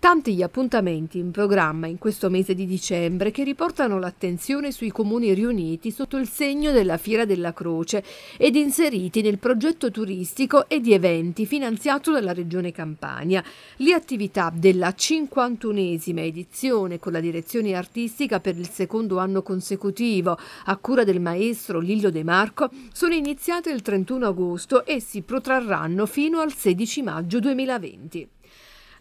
Tanti gli appuntamenti in programma in questo mese di dicembre che riportano l'attenzione sui comuni riuniti sotto il segno della Fiera della Croce ed inseriti nel progetto turistico e di eventi finanziato dalla Regione Campania. Le attività della 51esima edizione con la direzione artistica per il secondo anno consecutivo a cura del maestro Lillo De Marco sono iniziate il 31 agosto e si protrarranno fino al 16 maggio 2020.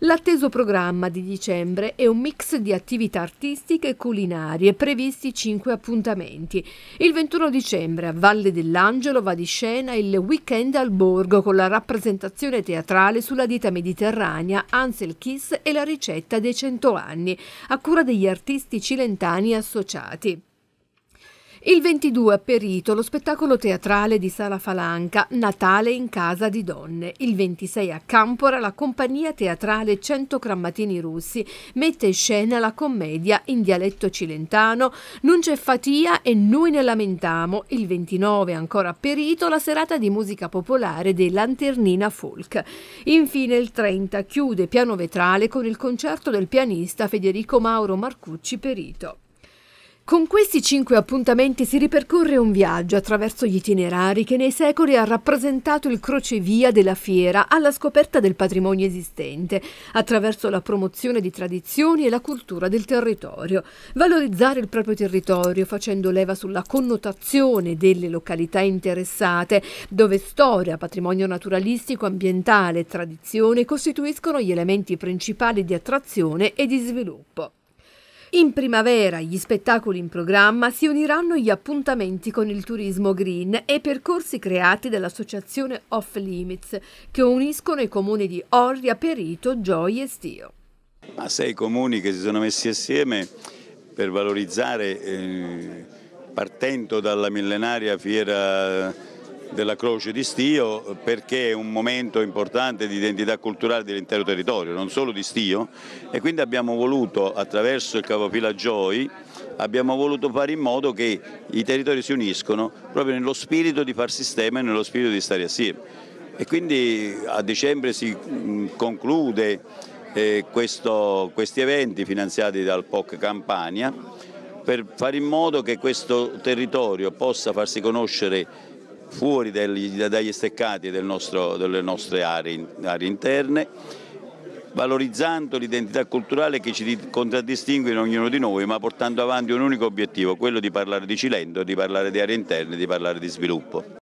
L'atteso programma di dicembre è un mix di attività artistiche e culinarie, previsti cinque appuntamenti. Il 21 dicembre a Valle dell'Angelo va di scena il Weekend al Borgo con la rappresentazione teatrale sulla dieta mediterranea, Ansel Kiss e la ricetta dei cento anni, a cura degli artisti cilentani associati. Il 22 a Perito lo spettacolo teatrale di Sala Falanca, Natale in casa di donne. Il 26 a Campora la compagnia teatrale 100 Crammatini Russi mette in scena la commedia in dialetto cilentano Non c'è fatia e noi ne lamentiamo. Il 29 ancora a Perito la serata di musica popolare dei Lanternina Folk. Infine il 30 chiude piano vetrale con il concerto del pianista Federico Mauro Marcucci Perito. Con questi cinque appuntamenti si ripercorre un viaggio attraverso gli itinerari che nei secoli ha rappresentato il crocevia della fiera alla scoperta del patrimonio esistente, attraverso la promozione di tradizioni e la cultura del territorio. Valorizzare il proprio territorio facendo leva sulla connotazione delle località interessate, dove storia, patrimonio naturalistico, ambientale e tradizione costituiscono gli elementi principali di attrazione e di sviluppo. In primavera gli spettacoli in programma si uniranno agli appuntamenti con il turismo green e percorsi creati dall'associazione Off Limits che uniscono i comuni di Orria, Perito, Gioia e Stio. Ma sei comuni che si sono messi assieme per valorizzare, eh, partendo dalla millenaria fiera della Croce di Stio perché è un momento importante di identità culturale dell'intero territorio, non solo di Stio e quindi abbiamo voluto attraverso il capofila Gioi abbiamo voluto fare in modo che i territori si uniscono proprio nello spirito di far sistema e nello spirito di stare assieme e quindi a dicembre si mm, conclude eh, questo, questi eventi finanziati dal POC Campania per fare in modo che questo territorio possa farsi conoscere fuori dagli, dagli steccati del nostro, delle nostre aree, aree interne valorizzando l'identità culturale che ci contraddistingue in ognuno di noi, ma portando avanti un unico obiettivo, quello di parlare di Cilento, di parlare di aree interne, di parlare di sviluppo.